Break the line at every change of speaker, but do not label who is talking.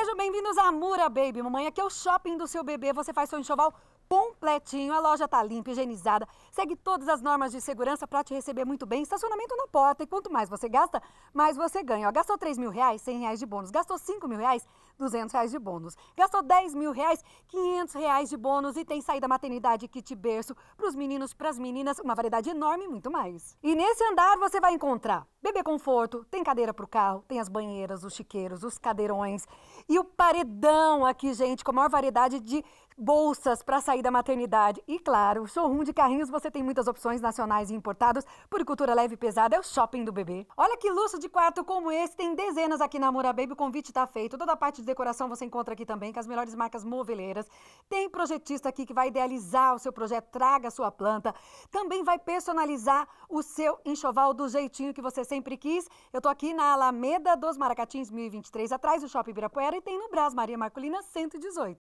Sejam bem-vindos à Mura Baby. Mamãe, aqui é o shopping do seu bebê. Você faz seu enxoval completinho. A loja está limpa, higienizada, segue todas as normas de segurança para te receber muito bem. Estacionamento na porta. E quanto mais você gasta, mais você ganha. Ó, gastou 3 mil reais, 100 reais de bônus. Gastou 5 mil reais, 200 reais de bônus. Gastou 10 mil reais, 500 reais de bônus. E tem saída maternidade, kit berço para os meninos, para as meninas. Uma variedade enorme e muito mais. E nesse andar você vai encontrar Bebê conforto, tem cadeira para o carro, tem as banheiras, os chiqueiros, os cadeirões e o paredão aqui, gente, com a maior variedade de bolsas para sair da maternidade. E claro, showroom de carrinhos, você tem muitas opções nacionais e importados. Por cultura leve e pesada, é o shopping do bebê. Olha que luxo de quarto como esse, tem dezenas aqui na Mura Baby, o convite está feito. Toda a parte de decoração você encontra aqui também, com as melhores marcas moveleiras. Tem projetista aqui que vai idealizar o seu projeto, traga a sua planta. Também vai personalizar o seu enxoval do jeitinho que você sempre quis. Eu tô aqui na Alameda dos Maracatins 1023, atrás do Shopping Ibirapuera e tem no Brás Maria Marcolina 118.